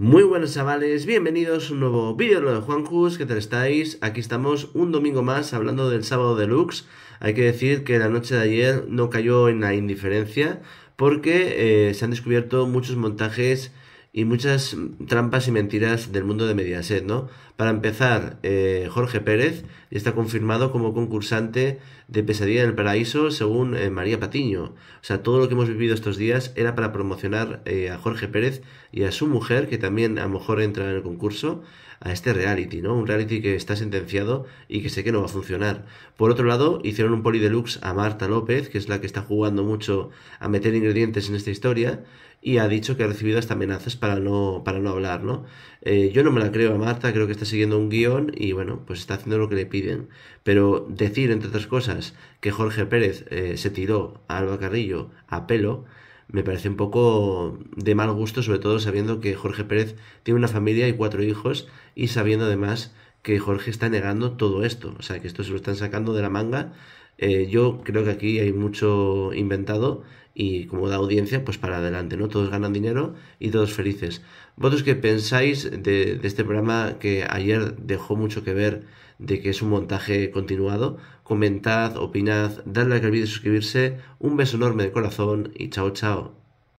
Muy buenos chavales, bienvenidos a un nuevo vídeo de Juan cruz ¿qué tal estáis? Aquí estamos un domingo más hablando del sábado deluxe. Hay que decir que la noche de ayer no cayó en la indiferencia porque eh, se han descubierto muchos montajes y muchas trampas y mentiras del mundo de Mediaset, ¿no? Para empezar, eh, Jorge Pérez está confirmado como concursante de Pesadilla en el Paraíso según eh, María Patiño. O sea, todo lo que hemos vivido estos días era para promocionar eh, a Jorge Pérez y a su mujer, que también a lo mejor entra en el concurso, a este reality, ¿no? Un reality que está sentenciado y que sé que no va a funcionar. Por otro lado, hicieron un poli deluxe a Marta López, que es la que está jugando mucho a meter ingredientes en esta historia, y ha dicho que ha recibido hasta amenazas para no, para no hablar, ¿no? Eh, yo no me la creo a Marta, creo que está siguiendo un guión y bueno, pues está haciendo lo que le piden. Pero decir, entre otras cosas, que Jorge Pérez eh, se tiró a Alba Carrillo a pelo, me parece un poco de mal gusto, sobre todo sabiendo que Jorge Pérez tiene una familia y cuatro hijos y sabiendo además que Jorge está negando todo esto, o sea, que esto se lo están sacando de la manga. Eh, yo creo que aquí hay mucho inventado y como da audiencia, pues para adelante, ¿no? Todos ganan dinero y todos felices. ¿Vosotros qué pensáis de, este programa que ayer dejó mucho que ver de que es un montaje continuado? Comentad, opinad, dadle like al vídeo, suscribirse. Un beso enorme de corazón y chao, chao.